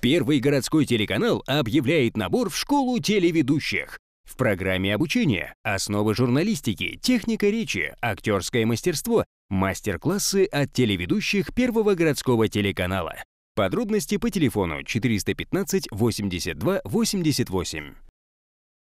Первый городской телеканал объявляет набор в школу телеведущих. В программе обучения основы журналистики, техника речи, актерское мастерство, мастер-классы от телеведущих первого городского телеканала. Подробности по телефону 415 82 88.